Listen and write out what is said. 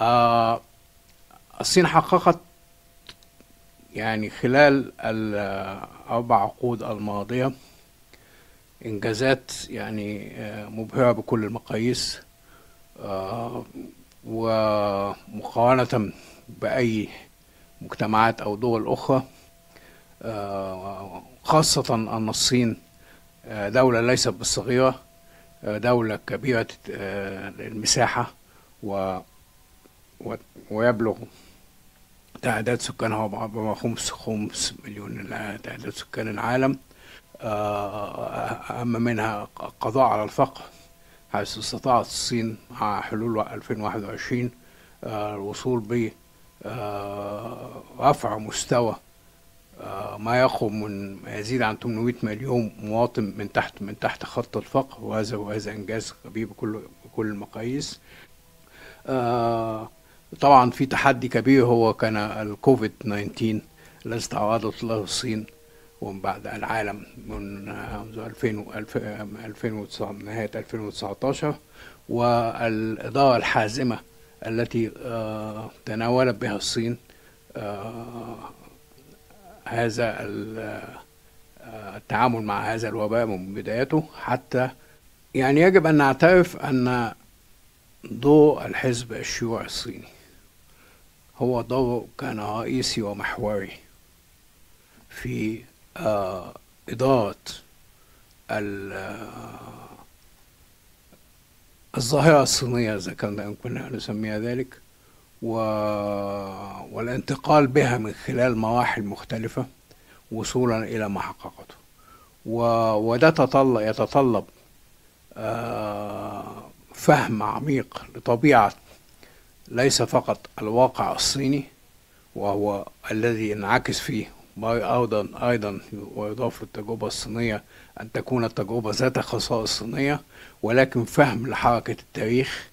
آه، الصين حققت يعني خلال الأربع عقود الماضية إنجازات يعني آه، مبهرة بكل المقاييس آه، ومقارنة بأي مجتمعات أو دول أخرى خاصة أن الصين دولة ليست بالصغيرة دولة كبيرة المساحة و ويبلغ تعداد سكانها ربما خمس خمس مليون تعداد سكان العالم آه، أما منها قضاء على الفقر حيث استطاعت الصين مع حلول 2021 آه، الوصول ب آه، رفع مستوى ما يقوم من ما يزيد عن 800 مليون مواطن من تحت من تحت خط الفقر وهذا وهذا انجاز كبير بكل بكل المقاييس آه طبعا في تحدي كبير هو كان الكوفيد 19 الذي تعرضت له الصين ومن بعد العالم من 2000 2009 نهاية 2019 والإدارة الحازمة التي آه، تناولت بها الصين آه، هذا آه، التعامل مع هذا الوباء من بدايته حتى يعني يجب أن نعترف أن ضوء الحزب الشيوعي الصيني هو ضوء كان رئيسي ومحوري في آه، إدارة آه، الظاهرة الصينية إذا كان كنا نسميها ذلك و... والانتقال بها من خلال مراحل مختلفة وصولا إلى ما حققته و... وده تطلب يتطلب آه، فهم عميق لطبيعة ليس فقط الواقع الصيني وهو الذي انعكس فيه أيضا أيضا ويضاف للتجربة الصينية أن تكون التجربة ذات خصائص صينية ولكن فهم لحركة التاريخ